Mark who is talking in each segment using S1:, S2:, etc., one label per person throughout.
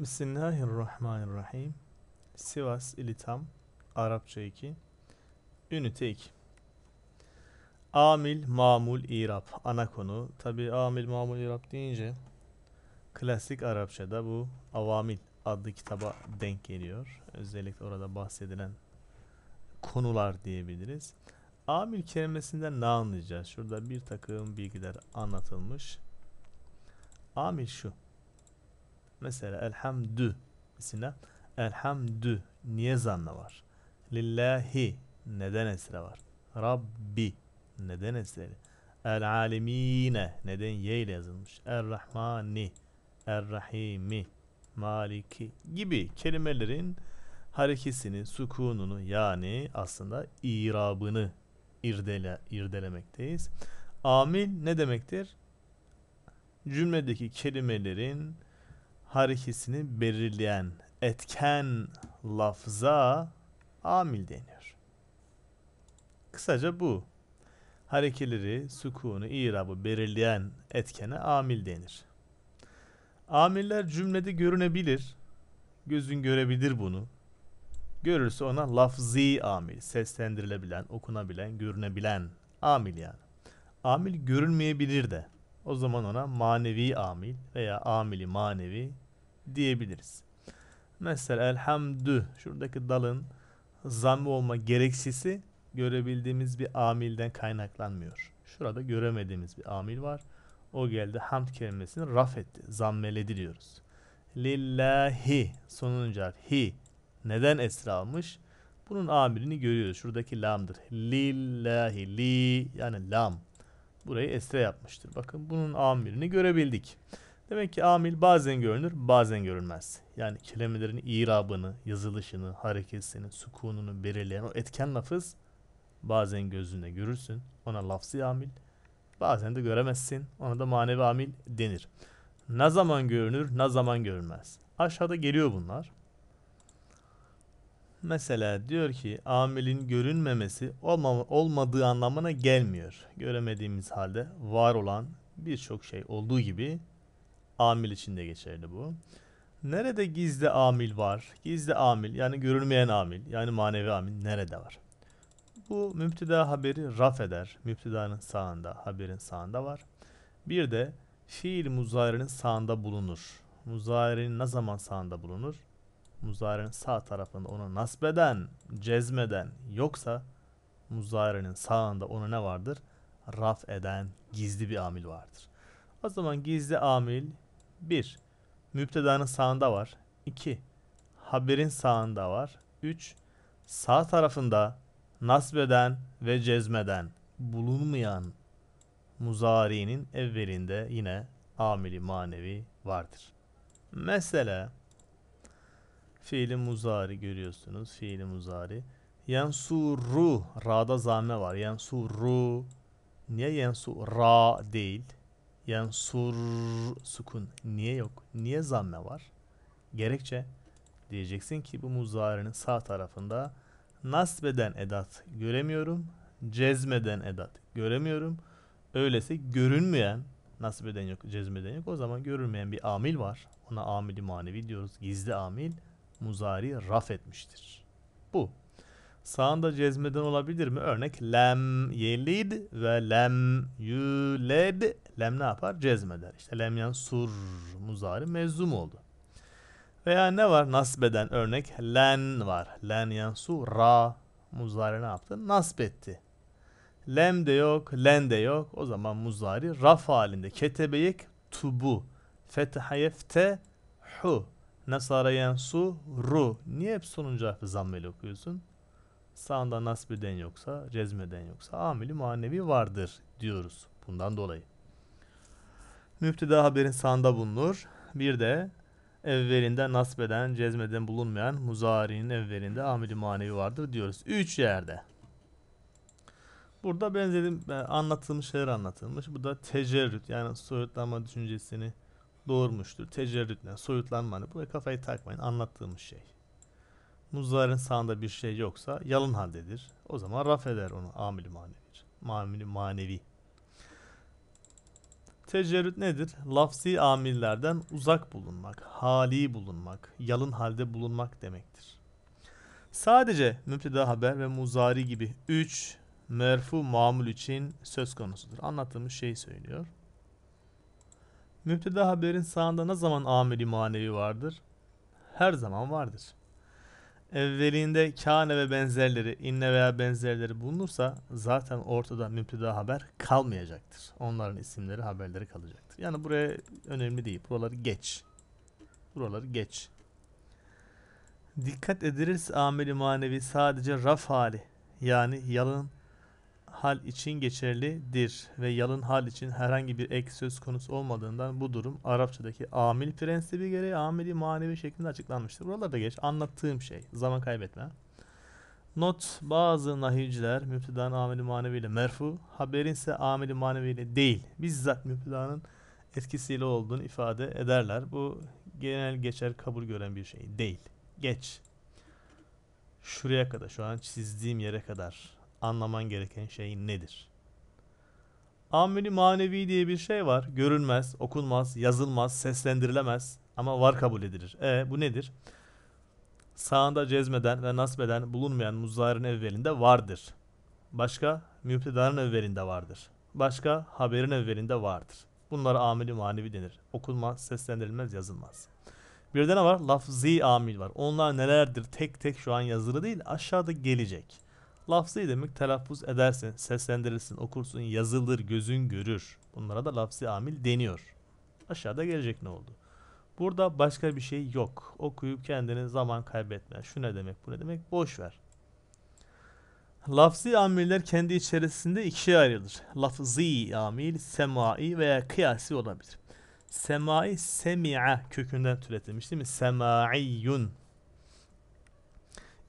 S1: Bismillahirrahmanirrahim. Sivas İlitam Arapça 2 Ünite 2 Amil, mamul, irab ana konu. Tabi amil, mamul, irab deyince klasik Arapçada bu avamil adlı kitaba denk geliyor. Özellikle orada bahsedilen konular diyebiliriz. Amil kelimesinden ne anlayacağız? Şurada bir takım bilgiler anlatılmış. Amil şu Mesela elhamdü isminden elhamdü niye zanla var? Lillahi neden esre var? Rabbi neden esreli? El alemine neden ye ile yazılmış? Er rahmani er rahimi maliki gibi kelimelerin harekesini, sukununu yani aslında irabını irdele, irdelemekteyiz. Amil ne demektir? Cümledeki kelimelerin harekesini belirleyen etken lafza amil deniyor. Kısaca bu. Harekeleri, sukunu, irabı belirleyen etkene amil denir. Amiller cümlede görünebilir. Gözün görebilir bunu. Görürse ona lafzi amil, seslendirilebilen, okunabilen, görünebilen amil yani. Amil görünmeyebilir de. O zaman ona manevi amil veya amili manevi diyebiliriz. Mesela elhamdü şuradaki dalın zammı olma gereksisi görebildiğimiz bir amilden kaynaklanmıyor. Şurada göremediğimiz bir amil var. O geldi hamd kelimesini raf etti. Zammeledi diyoruz. Lillahi sonuncu hi. Neden esra almış? Bunun amirini görüyoruz. Şuradaki lamdır. Lillahi li yani lam burayı esre yapmıştır. Bakın bunun amirini görebildik. Demek ki amil bazen görünür bazen görünmez. Yani kelimelerin irabını, yazılışını, hareketini, sukununu belirleyen o etken lafız bazen gözünde görürsün. Ona lafzi amil. Bazen de göremezsin. Ona da manevi amil denir. Ne zaman görünür, ne zaman görünmez. Aşağıda geliyor bunlar. Mesela diyor ki amilin görünmemesi olma, olmadığı anlamına gelmiyor. Göremediğimiz halde var olan birçok şey olduğu gibi amil için de geçerli bu. Nerede gizli amil var? Gizli amil yani görünmeyen amil yani manevi amil nerede var? Bu müptida haberi raf eder. Müptedanın sağında, haberin sağında var. Bir de fiil muzari'nin sağında bulunur. Muzari'nin ne zaman sağında bulunur? muzari'nin sağ tarafında onu nasbeden, cezmeden yoksa muzari'nin sağında onu ne vardır? Raf eden gizli bir amil vardır. O zaman gizli amil 1. Müptedanın sağında var. 2. Haberin sağında var. 3. Sağ tarafında nasbeden ve cezmeden bulunmayan muzari'nin evvelinde yine amili manevi vardır. Mesela Fiili muzari görüyorsunuz. Fiili muzari. Yensuru. Ra'da zame var. Yensuru. Niye yensu? değil. Yensur. Sukun. Niye yok? Niye zamme var? Gerekçe diyeceksin ki bu muzarinin sağ tarafında nasbeden edat göremiyorum. Cezmeden edat göremiyorum. Öyleyse görünmeyen nasbeden yok, cezmeden yok. O zaman görünmeyen bir amil var. Ona amili manevi diyoruz. Gizli amil muzari raf etmiştir. Bu. Sağında cezmeden olabilir mi? Örnek lem yelid ve lem yuled. Lem ne yapar? Cezmeder. İşte lem yan sur muzari mezum oldu. Veya ne var? Nasbeden örnek len var. Len yansu ra muzari ne yaptı? Nasbetti. Lem de yok, len de yok. O zaman muzari raf halinde. Ketebe tubu. Fetha yefte hu. Nasarayen su ru. Niye hep sonuncu harfi zammeli okuyorsun? Sağında nasbiden yoksa, cezmeden yoksa amili manevi vardır diyoruz bundan dolayı. Müfteda haberin sağında bulunur. Bir de evvelinde nasbeden, cezmeden bulunmayan muzari'nin evvelinde amili manevi vardır diyoruz. Üç yerde. Burada benzedim anlatılmış şeyler anlatılmış. Bu da tecerrüt yani soyutlama düşüncesini doğurmuştur. Tecerrütle, soyutlanmanı. Buraya kafayı takmayın. Anlattığımız şey. Muzların sağında bir şey yoksa yalın haldedir. O zaman raf eder onu. Amil manevidir. Amil manevi. Tecerrüt nedir? Lafsi amillerden uzak bulunmak, hali bulunmak, yalın halde bulunmak demektir. Sadece müpteda haber ve muzari gibi 3 merfu mamul için söz konusudur. Anlattığımız şeyi söylüyor. Müpteda haberin sağında ne zaman amiri manevi vardır? Her zaman vardır. Evvelinde kâne ve benzerleri, inne veya benzerleri bulunursa zaten ortada müpteda haber kalmayacaktır. Onların isimleri, haberleri kalacaktır. Yani buraya önemli değil. Buraları geç. Buraları geç. Dikkat edilirse ameli manevi sadece raf hali yani yalın hal için geçerlidir ve yalın hal için herhangi bir ek söz konusu olmadığından bu durum Arapçadaki amil prensibi gereği amili manevi şeklinde açıklanmıştır. Buralarda geç anlattığım şey zaman kaybetme. Not bazı nahivciler müptedanın amili manevi ile merfu, haberin ise amili manevi ile değil bizzat müptedanın etkisiyle olduğunu ifade ederler. Bu genel geçer kabul gören bir şey değil. Geç. Şuraya kadar şu an çizdiğim yere kadar anlaman gereken şey nedir? Ameli manevi diye bir şey var. Görünmez, okunmaz, yazılmaz, seslendirilemez ama var kabul edilir. E bu nedir? Sağında cezmeden ve nasbeden bulunmayan muzahirin evvelinde vardır. Başka müptedanın evvelinde vardır. Başka haberin evvelinde vardır. Bunlara ameli manevi denir. Okunmaz, seslendirilmez, yazılmaz. Bir de ne var? Lafzi amil var. Onlar nelerdir? Tek tek şu an yazılı değil. Aşağıda gelecek. Lafzi demek telaffuz edersin, seslendirirsin, okursun, yazılır, gözün görür. Bunlara da lafzi amil deniyor. Aşağıda gelecek ne oldu? Burada başka bir şey yok. Okuyup kendini zaman kaybetme. Şu ne demek, bu ne demek? Boş ver. Lafzi amiller kendi içerisinde ikiye ayrılır. Lafzi amil, semai veya kıyasi olabilir. Semai, semi'a kökünden türetilmiş değil mi? Semaiyun.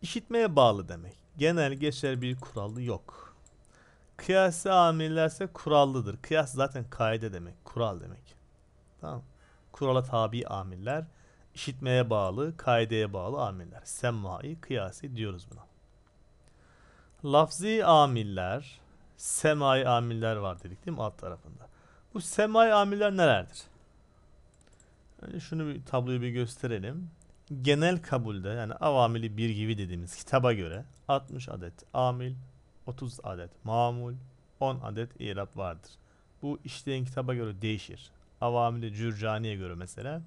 S1: İşitmeye bağlı demek genel geçer bir kuralı yok. Kıyasi amillerse kurallıdır. Kıyas zaten kaide demek, kural demek. Tamam. Kurala tabi amiller, işitmeye bağlı, kaideye bağlı amiller. Semai, kıyasi diyoruz buna. Lafzi amiller, semai amiller var dedik değil mi alt tarafında. Bu semai amiller nelerdir? Önce şunu bir tabloyu bir gösterelim genel kabulde yani avamili bir gibi dediğimiz kitaba göre 60 adet amil, 30 adet mamul, 10 adet irab vardır. Bu işleyen kitaba göre değişir. Avamili Cürcani'ye göre mesela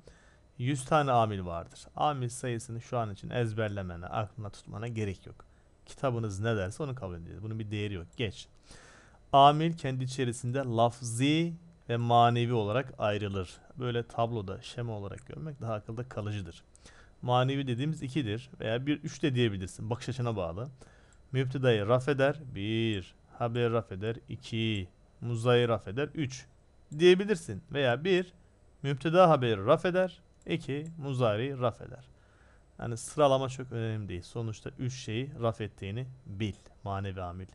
S1: 100 tane amil vardır. Amil sayısını şu an için ezberlemene, aklına tutmana gerek yok. Kitabınız ne derse onu kabul edeceğiz. Bunun bir değeri yok. Geç. Amil kendi içerisinde lafzi ve manevi olarak ayrılır. Böyle tabloda şema olarak görmek daha akılda kalıcıdır manevi dediğimiz 2'dir veya 1 3 de diyebilirsin. Bakış açına bağlı. Müptedayı raf eder 1, haber raf eder 2, muzayı raf eder 3 diyebilirsin veya 1 müpteda haberi raf eder, 2 muzari raf eder. Yani sıralama çok önemli değil. Sonuçta 3 şeyi raf ettiğini bil. Manevi amil.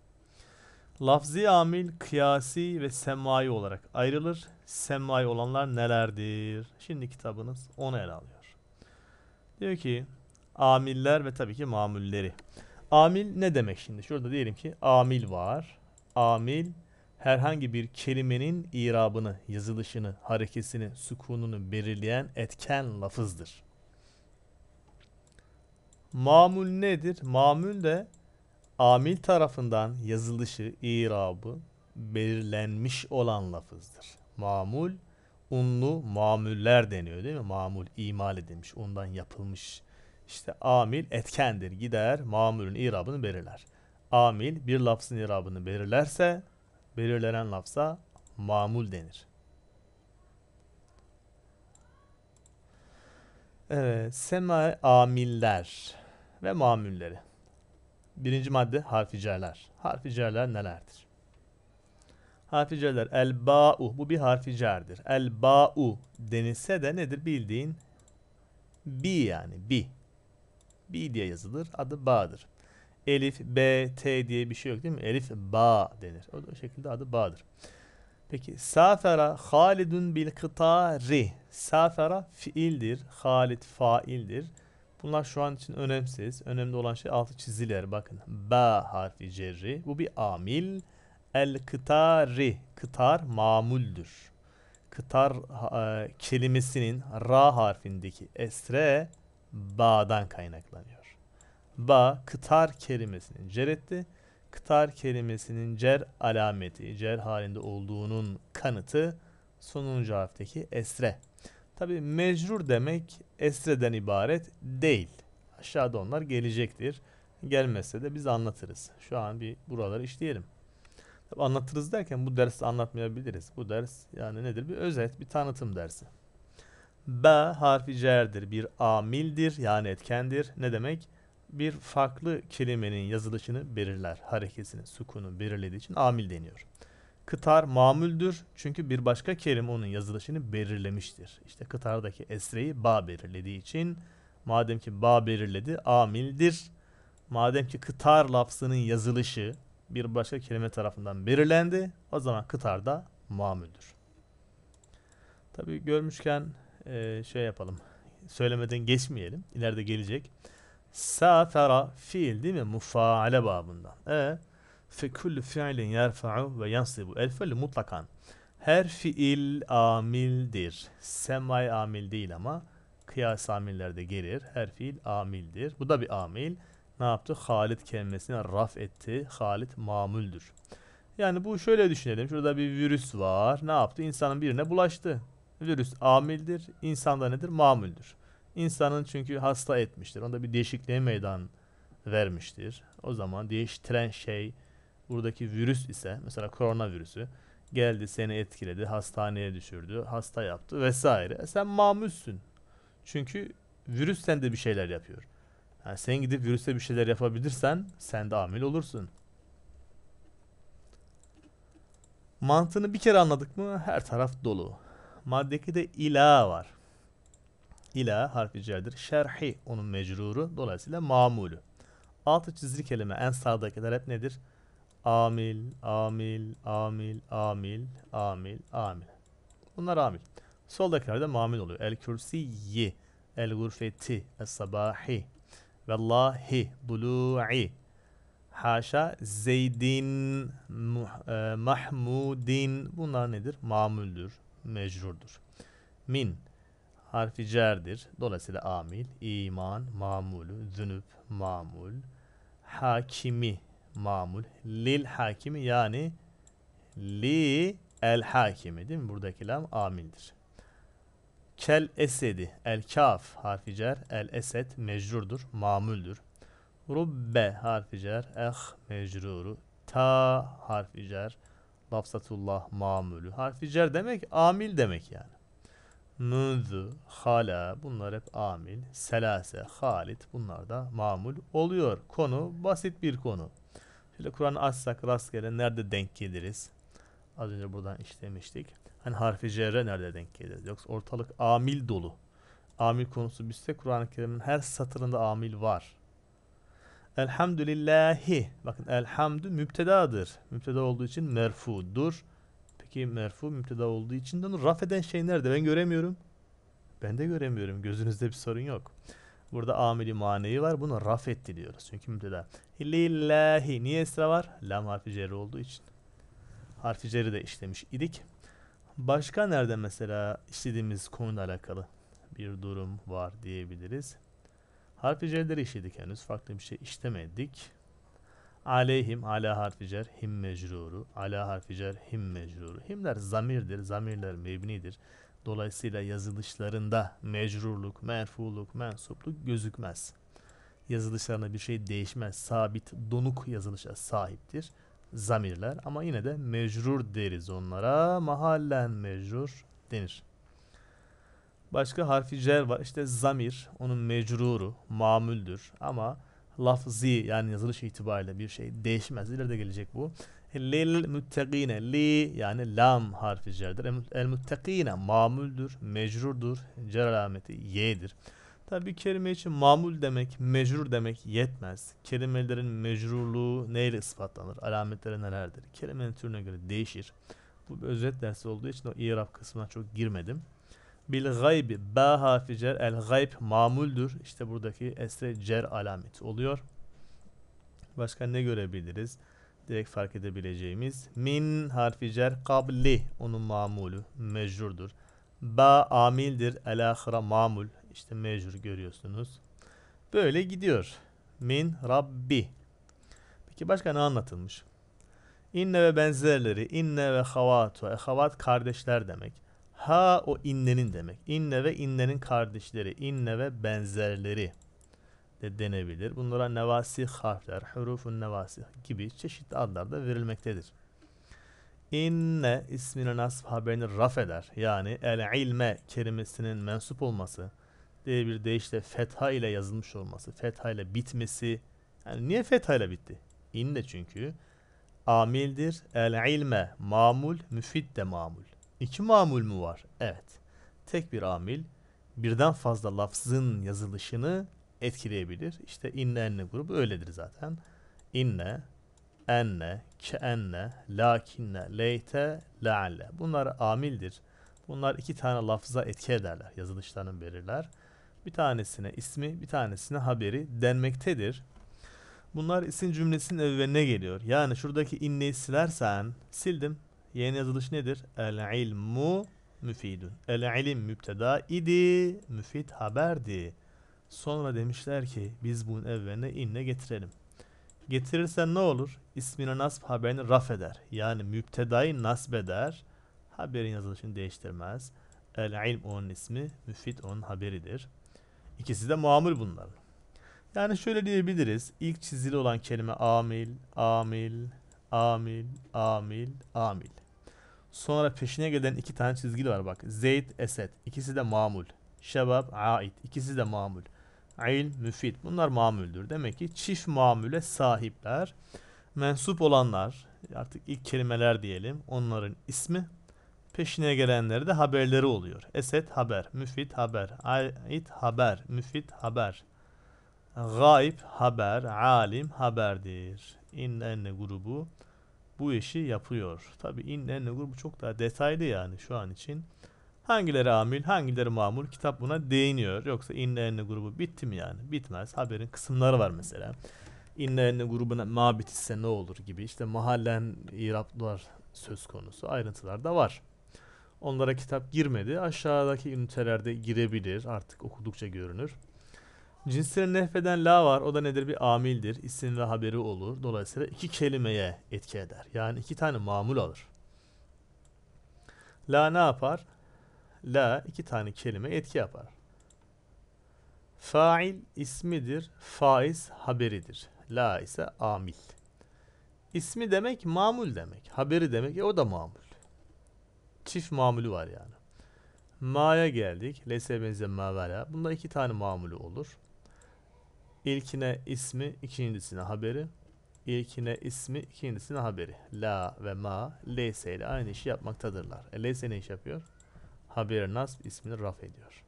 S1: Lafzi amil kıyasi ve semai olarak ayrılır. Semai olanlar nelerdir? Şimdi kitabınız onu ele alıyor. Diyor ki amiller ve tabii ki mamulleri. Amil ne demek şimdi? Şurada diyelim ki amil var. Amil herhangi bir kelimenin irabını, yazılışını, harekesini, sükununu belirleyen etken lafızdır. Mamul nedir? Mamul de amil tarafından yazılışı, irabı belirlenmiş olan lafızdır. Mamul unlu mamuller deniyor değil mi? Mamul imal edilmiş, undan yapılmış. İşte amil etkendir, gider mamulün irabını belirler. Amil bir lafzın irabını belirlerse belirlenen lafza mamul denir. Evet, sema amiller ve mamulleri. Birinci madde harficerler. Harficerler nelerdir? Harfi cerler. El ba'u. Bu bir harfi cerdir. El ba'u denilse de nedir bildiğin? Bi yani bi. Bi diye yazılır. Adı ba'dır. Elif, B, T diye bir şey yok değil mi? Elif, ba denir. O da o şekilde adı ba'dır. Peki safera halidun bil kıtari. Safera fiildir. Halid faildir. Bunlar şu an için önemsiz. Önemli olan şey altı çiziler. Bakın. Ba harfi cerri. Bu bir amil. El kıtari. Kıtar mamuldür. Kıtar e, kelimesinin ra harfindeki esre ba'dan kaynaklanıyor. Ba kıtar kelimesinin ceretti. Kıtar kelimesinin cer alameti, cer halinde olduğunun kanıtı sonuncu harfteki esre. Tabi mecrur demek esreden ibaret değil. Aşağıda onlar gelecektir. Gelmezse de biz anlatırız. Şu an bir buraları işleyelim. Tabi anlatırız derken bu dersi anlatmayabiliriz. Bu ders yani nedir? Bir özet, bir tanıtım dersi. B harfi cerdir. Bir amildir yani etkendir. Ne demek? Bir farklı kelimenin yazılışını belirler. Harekesini, sukunu belirlediği için amil deniyor. Kıtar mamüldür çünkü bir başka kelime onun yazılışını belirlemiştir. İşte kıtardaki esreyi ba belirlediği için madem ki ba belirledi amildir. Madem ki kıtar lafzının yazılışı bir başka kelime tarafından belirlendi. O zaman kıtar da mamüldür. Tabi görmüşken e, şey yapalım. Söylemeden geçmeyelim. İleride gelecek. Safara fiil değil mi? Mufaale babından. E fi kulli fiilin yerfa'u ve yansibu. El fiil mutlakan. Her fiil amildir. Semay amil değil ama kıyas amillerde gelir. Her fiil amildir. Bu da bir amil ne yaptı? Halit kelimesini raf etti. Halit mamuldür. Yani bu şöyle düşünelim. Şurada bir virüs var. Ne yaptı? İnsanın birine bulaştı. Virüs amildir. İnsanda nedir? Mamuldür. İnsanın çünkü hasta etmiştir. Onda bir değişikliğe meydan vermiştir. O zaman değiştiren şey buradaki virüs ise mesela koronavirüsü geldi seni etkiledi hastaneye düşürdü hasta yaptı vesaire. E sen mamulsün. Çünkü virüs sende bir şeyler yapıyor. Yani sen gidip virüse bir şeyler yapabilirsen sen de amil olursun. Mantığını bir kere anladık mı her taraf dolu. Maddeki de ila var. İla harfi cerdir. Şerhi onun mecruru. Dolayısıyla mamulü. Altı çizili kelime en sağdakiler hep nedir? Amil, amil, amil, amil, amil, amil. Bunlar amil. Soldakiler de mamil oluyor. El kürsiyi, el gurfeti, el sabahi, Vallahi dulu'i. Haşa Zeydin, e, Mahmudin. Bunlar nedir? Mamuldür, mecrurdur. Min harfi cerdir. Dolayısıyla amil, iman, mamulü, zünüp, mamul, hakimi, mamul, lil hakimi yani li el hakimi değil mi? Buradaki lam amildir. Kel esedi. El kaf harfi cer. El esed mecrurdur. Mamuldür. Rubbe harfi cer. Eh mecruru. Ta harfi cer. Lafzatullah mamulü. Harfi cer demek amil demek yani. Müzü, hala bunlar hep amil. Selase, halit bunlar da mamul oluyor. Konu basit bir konu. Şöyle Kur'an açsak rastgele nerede denk geliriz? Az önce buradan işlemiştik. Hani harfi cerre nerede denk gelir? Yoksa ortalık amil dolu. Amil konusu bizde Kur'an-ı Kerim'in her satırında amil var. Elhamdülillahi. Bakın elhamdü mübtedadır. Mübteda olduğu için merfudur. Peki merfu mübteda olduğu için de raf eden şey nerede? Ben göremiyorum. Ben de göremiyorum. Gözünüzde bir sorun yok. Burada amili manevi var. Bunu raf etti diyoruz. Çünkü mübteda. Lillahi. Niye esra var? Lam harfi cerri olduğu için. Harfi cerri de işlemiş idik. Başka nerede mesela işlediğimiz konuyla alakalı bir durum var diyebiliriz. Harfi cerleri işledik henüz. Farklı bir şey işlemedik. Aleyhim, ala harfi cer, him mecruru. Ala harfi cer, him mecruru. Himler zamirdir, zamirler mebnidir. Dolayısıyla yazılışlarında mecrurluk, merfuluk, mensupluk gözükmez. Yazılışlarında bir şey değişmez. Sabit, donuk yazılışa sahiptir zamirler ama yine de mecrur deriz onlara. Mahallen mecrur denir. Başka harfi cer var. İşte zamir onun mecruru, mamüldür ama lafzi yani yazılış itibariyle bir şey değişmez. İleride gelecek bu. Lil müttegine li yani lam harfi cerdir. El müttegine mamüldür, mecrurdur. Cer alameti y'dir. Tabi kelime için mamul demek, mecrur demek yetmez. Kelimelerin mecrurluğu neyle ispatlanır? Alametleri nelerdir? Kelimenin türüne göre değişir. Bu bir özet dersi olduğu için o irab kısmına çok girmedim. Bil gaybi ba haficer el gayb mamuldür. İşte buradaki esre cer alameti oluyor. Başka ne görebiliriz? Direkt fark edebileceğimiz min harfi cer kabli onun mamulü mecrurdur. Ba amildir el ahira mamul işte measure görüyorsunuz. Böyle gidiyor. Min Rabbi. Peki başka ne anlatılmış? İnne ve benzerleri, inne ve havatu. E, havat kardeşler demek. Ha o innenin demek. İnne ve innenin kardeşleri, inne ve benzerleri de denebilir. Bunlara nevasi harfler, hurufun nevasi gibi çeşitli adlar da verilmektedir. İnne isminin asf haberini raf eder. Yani el ilme kelimesinin mensup olması, diye bir deyişle fetha ile yazılmış olması, fetha ile bitmesi. Yani niye fetha ile bitti? İnne çünkü amildir. El ilme mamul, müfid de mamul. İki mamul mu var? Evet. Tek bir amil birden fazla lafzın yazılışını etkileyebilir. İşte inne enne grubu öyledir zaten. İnne, enne, keenne, lakinne, leyte, lealle. Bunlar amildir. Bunlar iki tane lafza etki ederler. Yazılışlarını verirler bir tanesine ismi, bir tanesine haberi denmektedir. Bunlar isim cümlesinin evveline geliyor. Yani şuradaki inneyi silersen sildim. Yeni yazılış nedir? El ilmu müfidun. El ilim mübteda idi, müfid haberdi. Sonra demişler ki biz bunun evveline inne getirelim. Getirirsen ne olur? İsmine nasb haberini raf eder. Yani mübtedayı nasb eder. Haberin yazılışını değiştirmez. El ilm onun ismi, müfid onun haberidir. İkisi de mamul bunlar. Yani şöyle diyebiliriz. İlk çizili olan kelime amil, amil, amil, amil, amil. Sonra peşine gelen iki tane çizgili var bak. Zeyd, Esed. İkisi de mamul. Şebab, Ait. İkisi de mamul. İlm, müfid. Bunlar mamuldür. Demek ki çift mamule sahipler. Mensup olanlar, artık ilk kelimeler diyelim. Onların ismi Peşine gelenleri de haberleri oluyor. Esed haber, müfit haber, ait haber, müfit haber. Gayb haber, alim haberdir. İnne enne grubu bu işi yapıyor. Tabi inne grubu çok daha detaylı yani şu an için. Hangileri amil, hangileri mamur kitap buna değiniyor. Yoksa inne grubu bitti mi yani? Bitmez. Haberin kısımları var mesela. İnne grubuna ma bitirse ne olur gibi. İşte mahallen iraplar söz konusu. Ayrıntılar da var. Onlara kitap girmedi. Aşağıdaki ünitelerde girebilir. Artık okudukça görünür. Cinsleri nehfeden la var. O da nedir? Bir amildir. İsim ve haberi olur. Dolayısıyla iki kelimeye etki eder. Yani iki tane mamul alır. La ne yapar? La iki tane kelime etki yapar. Fail ismidir. Faiz haberidir. La ise amil. İsmi demek mamul demek. Haberi demek e o da mamul çift mamulü var yani. Ma'ya geldik. Lese benzer ma'vela. Bunda iki tane mamulü olur. İlkine ismi, ikincisine haberi. İlkine ismi, ikincisine haberi. La ve ma, lese ile aynı işi yapmaktadırlar. E, lese ne iş yapıyor? Haberi nasb ismini raf ediyor.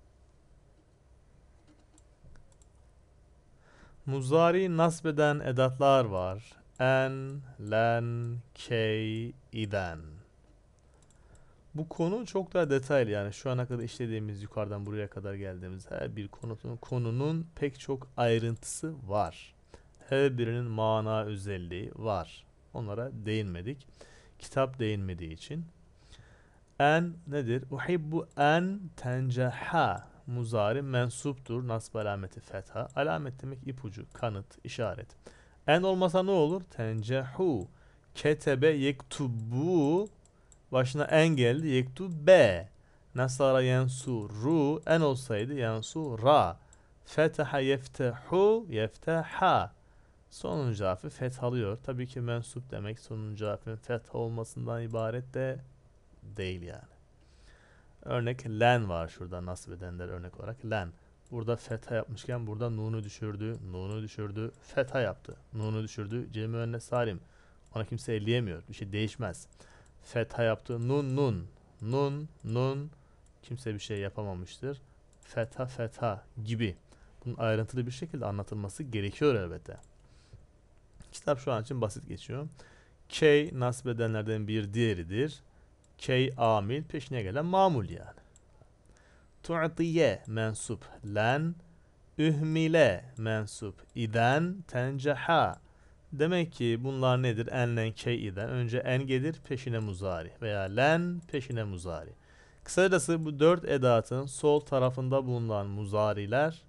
S1: Muzari nasbeden edatlar var. En, len, key, iden. Bu konu çok daha detaylı yani şu ana kadar işlediğimiz yukarıdan buraya kadar geldiğimiz her bir konunun, konunun pek çok ayrıntısı var. Her birinin mana özelliği var. Onlara değinmedik. Kitap değinmediği için. En nedir? Uhibbu en tencaha muzari mensuptur. Nasb alameti fetha. Alamet demek ipucu, kanıt, işaret. En olmasa ne olur? Tencehu. Ketebe yektubu Başına en geldi. Yektu be. Nasara yensuru. En olsaydı yensura. Fetaha yeftehu yefteha. Sonuncu harfi fethalıyor. Tabii ki mensup demek sonuncu harfin feth olmasından ibaret de değil yani. Örnek len var şurada nasip edenler örnek olarak len. Burada fetha yapmışken burada nunu düşürdü, nunu düşürdü, fetha yaptı. Nunu düşürdü, cemi önüne salim. Ona kimse elleyemiyor. Bir şey değişmez. Fetha yaptı. Nun nun. Nun nun. Kimse bir şey yapamamıştır. Fetha fetha gibi. Bunun ayrıntılı bir şekilde anlatılması gerekiyor elbette. Kitap şu an için basit geçiyor. K nasip edenlerden bir diğeridir. K amil peşine gelen mamul yani. Tu'tiye mensup len. Ühmile mensup iden tenceha Demek ki bunlar nedir? Enlen key'den. Önce en gelir peşine muzari veya len peşine muzari. Kısacası bu dört edatın sol tarafında bulunan muzariler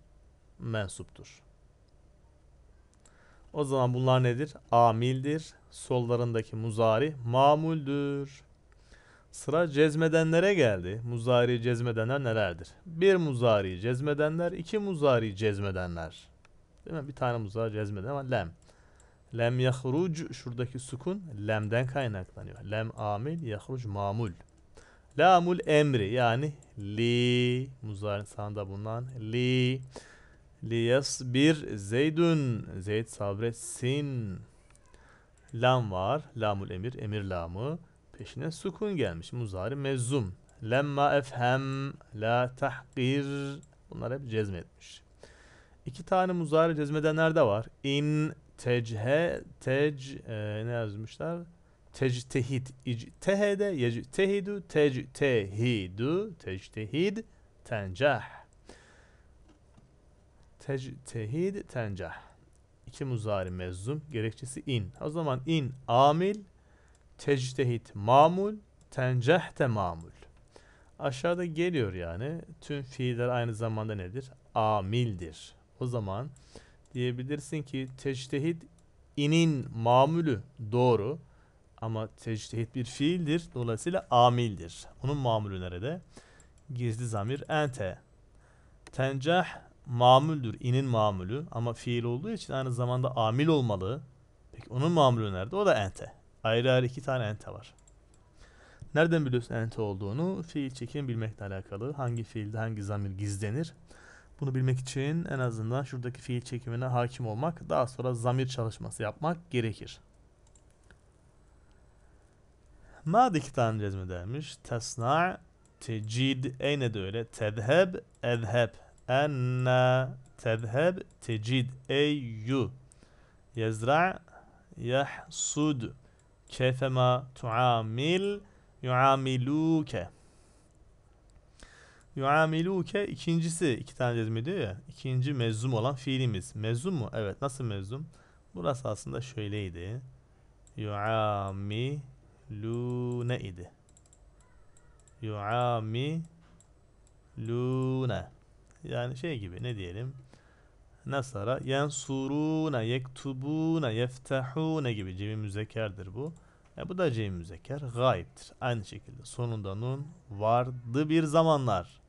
S1: mensuptur. O zaman bunlar nedir? Amildir. Sollarındaki muzari mamuldür. Sıra cezmedenlere geldi. Muzari cezmedenler nelerdir? Bir muzari cezmedenler, iki muzari cezmedenler. Değil mi? Bir tane muzari cezmeden ama lem. Lem yahruc şuradaki sukun lemden kaynaklanıyor. Lem amil yahruc mamul. Lamul emri yani li muzar sanda bulunan li liyasbir zeydun zeyd sabretsin. Lam var. Lamul emir emir lamı. Peşine sukun gelmiş. Muzari mezum. Lemma efhem la tahkir. Bunlar hep cezmetmiş. İki tane muzari cezmeden nerede var. İn tejhe, tej, e, ne yazmışlar? Tectehit, tehede, yectehidu, tectehidu, tectehid, tencah. Tectehid, tencah. İki muzari mezzum, gerekçesi in. O zaman in amil, tejtehid, mamul, tencah de mamul. Aşağıda geliyor yani. Tüm fiiller aynı zamanda nedir? Amildir. O zaman diyebilirsin ki teçtehit inin mamülü doğru ama teçtehit bir fiildir dolayısıyla amildir. Onun mamülü nerede? Gizli zamir ente. Tencah mamüldür inin mamülü ama fiil olduğu için aynı zamanda amil olmalı. Peki onun mamülü nerede? O da ente. Ayrı ayrı iki tane ente var. Nereden biliyorsun ente olduğunu? Fiil çekim bilmekle alakalı. Hangi fiilde hangi zamir gizlenir? Bunu bilmek için en azından şuradaki fiil çekimine hakim olmak, daha sonra zamir çalışması yapmak gerekir. Mad iki tane cezme dermiş. Tesna, tecid, eyne de öyle. Tedheb, edheb. Enna, tedheb, tecid, eyyu. Yezra, yahsud. Kefema tuamil, yuamiluke. Yuamiluke ikincisi iki tane dedim diyor ya. İkinci mezum olan fiilimiz. Mezum mu? Evet. Nasıl mezum? Burası aslında şöyleydi. Yuamilune idi. Yuamilune. Yani şey gibi ne diyelim? Nasara yensuruna, yektubuna, yeftahuna gibi cemi müzekerdir bu. E bu da cemi müzeker gayiptir. Aynı şekilde sonunda nun vardı bir zamanlar.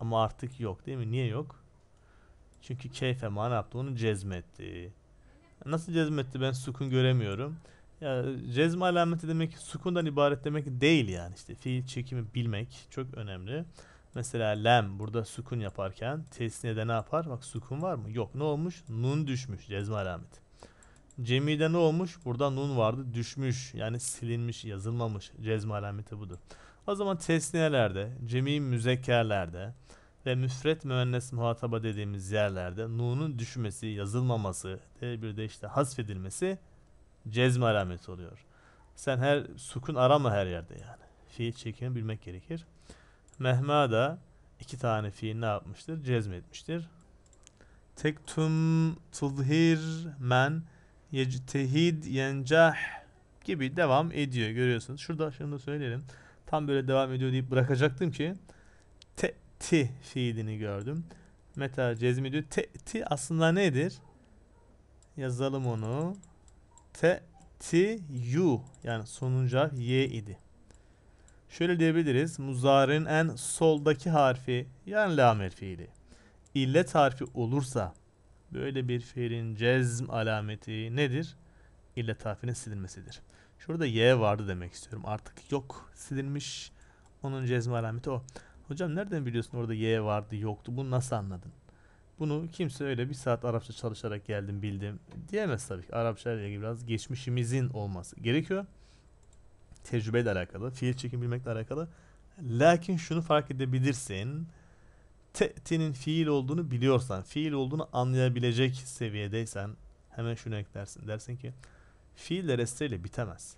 S1: Ama artık yok değil mi? Niye yok? Çünkü keyfe ne yaptı? Onu cezmetti. Nasıl cezmetti ben sukun göremiyorum. Ya cezme alameti demek sukundan ibaret demek değil yani işte fiil çekimi bilmek çok önemli. Mesela lem burada sukun yaparken tesniyede ne yapar? Bak sukun var mı? Yok. Ne olmuş? Nun düşmüş. Cezme alameti. Cemi'de ne olmuş? Burada nun vardı. Düşmüş. Yani silinmiş, yazılmamış. Cezme alameti budur. O zaman tesnelerde, cemi müzekkerlerde, ve müfret müennes muhataba dediğimiz yerlerde nunun düşmesi, yazılmaması, bir de işte hasfedilmesi cezm alameti oluyor. Sen her sukun arama her yerde yani. Fiil çekimi bilmek gerekir. Mehma da iki tane fiil ne yapmıştır? Cezmetmiştir. etmiştir. Tektum tuzhir men yectehid yencah gibi devam ediyor görüyorsunuz. Şurada şunu da söyleyelim. Tam böyle devam ediyor deyip bırakacaktım ki ti fiilini gördüm. Meta cezmidü te'ti aslında nedir? Yazalım onu. Te'ti yu yani sonuncu harf y idi. Şöyle diyebiliriz. Muzarın en soldaki harfi yani lamer fiili. İllet harfi olursa böyle bir fiilin cezm alameti nedir? İllet harfinin silinmesidir. Şurada y vardı demek istiyorum. Artık yok silinmiş. Onun cezm alameti o. Hocam nereden biliyorsun orada Y vardı yoktu bunu nasıl anladın? Bunu kimse öyle bir saat Arapça çalışarak geldim bildim diyemez tabii ki. Arapça ile ilgili biraz geçmişimizin olması gerekiyor. Tecrübeyle alakalı, fiil çekim bilmekle alakalı. Lakin şunu fark edebilirsin. Te'tinin fiil olduğunu biliyorsan, fiil olduğunu anlayabilecek seviyedeysen hemen şunu eklersin. Dersin ki fiiller esreyle bitemez.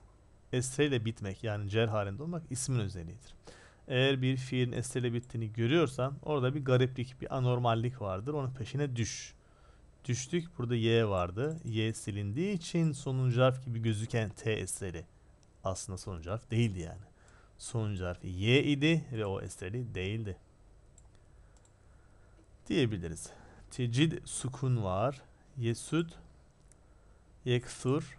S1: Esreyle bitmek yani cer halinde olmak ismin özelliğidir eğer bir fiilin esele bittiğini görüyorsan orada bir gariplik, bir anormallik vardır. Onun peşine düş. Düştük burada y vardı. Y silindiği için sonuncu harf gibi gözüken t eseli. Aslında sonuncu harf değildi yani. Sonuncu harfi y idi ve o eseli değildi. Diyebiliriz. Tecid sukun var. Yesud. Yeksur.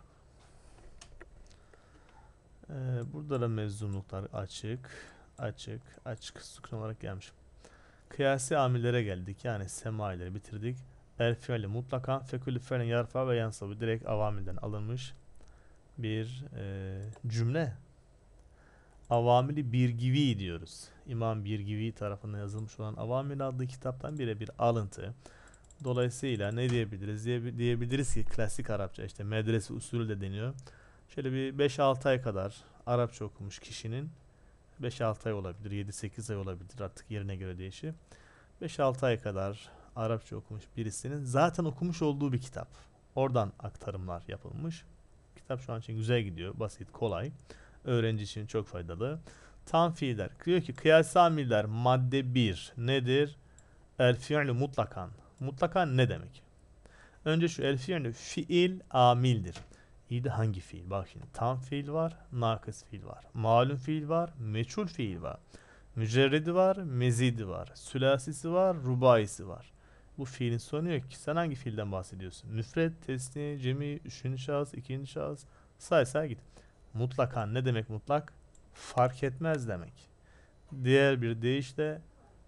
S1: Ee, burada da mezunluklar açık açık, açık sukun olarak gelmişim. Kıyasi amillere geldik. Yani semaileri bitirdik. El fiili mutlaka fekülü fiilen yarfa ve yansabı direkt avamilden alınmış bir e, cümle. Avamili Birgivi diyoruz. İmam Birgivi tarafından yazılmış olan Avamil adlı kitaptan birebir alıntı. Dolayısıyla ne diyebiliriz? Diye, diyebiliriz ki klasik Arapça işte medresi usulü de deniyor. Şöyle bir 5-6 ay kadar Arapça okumuş kişinin 5-6 ay olabilir, 7-8 ay olabilir artık yerine göre değişir. 5-6 ay kadar Arapça okumuş birisinin zaten okumuş olduğu bir kitap. Oradan aktarımlar yapılmış. Kitap şu an için güzel gidiyor. Basit, kolay. Öğrenci için çok faydalı. Tanfiler. Diyor ki kıyas amiller madde 1 nedir? El fi'lu mutlakan. Mutlakan ne demek? Önce şu el fi'lu fiil amildir. İyi hangi fiil? Bak şimdi tam fiil var, nakıs fiil var. Malum fiil var, meçhul fiil var. Mücerredi var, mezidi var. Sülasisi var, rubaisi var. Bu fiilin sonu yok ki. Sen hangi fiilden bahsediyorsun? Müfred, tesni, cemi, üçüncü şahıs, ikinci şahıs. Say say git. Mutlaka ne demek mutlak? Fark etmez demek. Diğer bir deyişle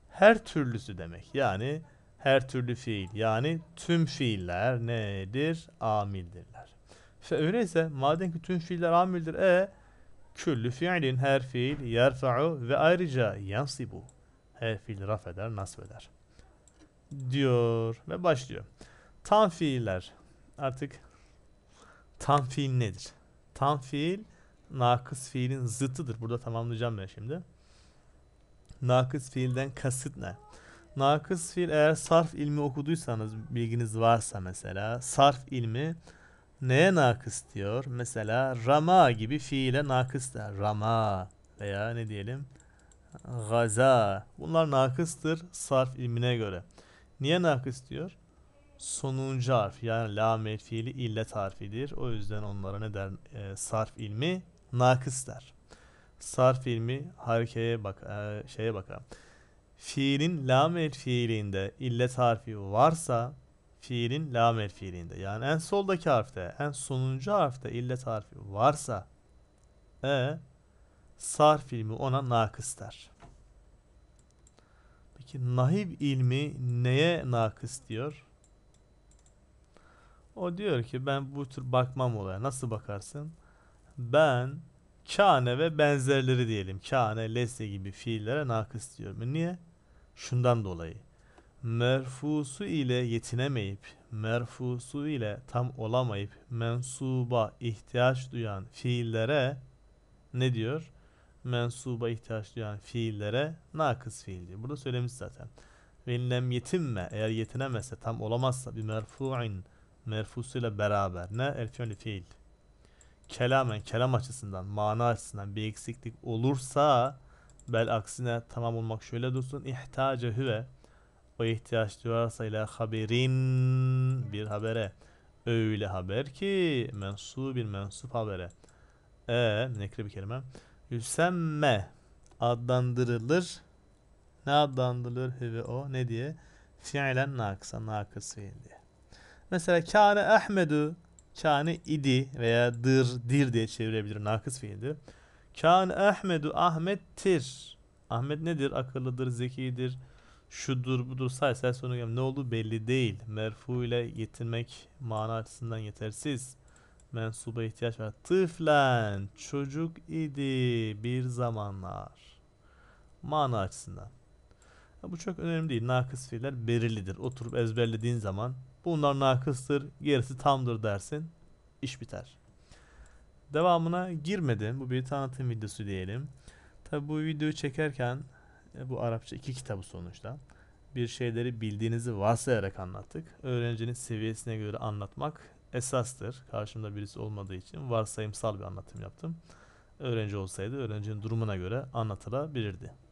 S1: her türlüsü demek. Yani her türlü fiil. Yani tüm fiiller nedir? Amildirler. Fe öyleyse madem ki tüm fiiller amildir. E küllü fiilin her fiil yerfa'u ve ayrıca yansibu. Her fiil raf eder, nasb eder. Diyor ve başlıyor. Tam fiiller. Artık tam fiil nedir? Tam fiil nakıs fiilin zıttıdır. Burada tamamlayacağım ben şimdi. Nakıs fiilden kasıt ne? Nakıs fiil eğer sarf ilmi okuduysanız bilginiz varsa mesela sarf ilmi neye nakıs diyor? Mesela rama gibi fiile nakıs der. Rama veya ne diyelim? Gaza. Bunlar nakıstır sarf ilmine göre. Niye nakıs diyor? Sonuncu harf yani lamel fiili illet harfidir. O yüzden onlara ne der? E, sarf ilmi nakıs der. Sarf ilmi harekeye bak e, şeye bakalım. Fiilin lamel fiilinde illet harfi varsa fiilin la fiilinde yani en soldaki harfte en sonuncu harfte illet harfi varsa e sarf ilmi ona nakıs der. Peki nahib ilmi neye nakıs diyor? O diyor ki ben bu tür bakmam olaya. Nasıl bakarsın? Ben kâne ve benzerleri diyelim. Kâne, lesse gibi fiillere nakıs diyorum. E niye? Şundan dolayı merfusu ile yetinemeyip, merfusu ile tam olamayıp mensuba ihtiyaç duyan fiillere ne diyor? Mensuba ihtiyaç duyan fiillere nakıs fiil diyor. Burada söylemiş zaten. Ve lem yetinme eğer yetinemezse tam olamazsa bir merfu'in ile beraber ne? Elfiyonli fiil. Kelamen, kelam açısından, mana açısından bir eksiklik olursa bel aksine tamam olmak şöyle dursun. İhtace hüve o ihtiyaç duyarsa ile haberin bir habere. Öyle haber ki mensup bir mensup habere. E nekri bir kelime. Yüsemme adlandırılır. Ne adlandırılır ve o ne diye? Fiilen naksa nakıs fiil diye. Mesela kâne Ahmedu kâne idi veya dır dir diye çevirebilir nakıs fiildir. Kâne Ahmedu Ahmettir. Ahmet nedir? Akıllıdır, zekidir şudur budur say say sonra ne oldu belli değil. Merfu ile yetinmek mana açısından yetersiz. Mensuba ihtiyaç var. Tıflen çocuk idi bir zamanlar. Mana açısından. bu çok önemli değil. Nakıs fiiller belirlidir. Oturup ezberlediğin zaman bunlar nakıstır, gerisi tamdır dersin. İş biter. Devamına girmedim. Bu bir tanıtım videosu diyelim. Tabi bu videoyu çekerken e, bu Arapça iki kitabı sonuçta. Bir şeyleri bildiğinizi varsayarak anlattık. Öğrencinin seviyesine göre anlatmak esastır. Karşımda birisi olmadığı için varsayımsal bir anlatım yaptım. Öğrenci olsaydı öğrencinin durumuna göre anlatılabilirdi.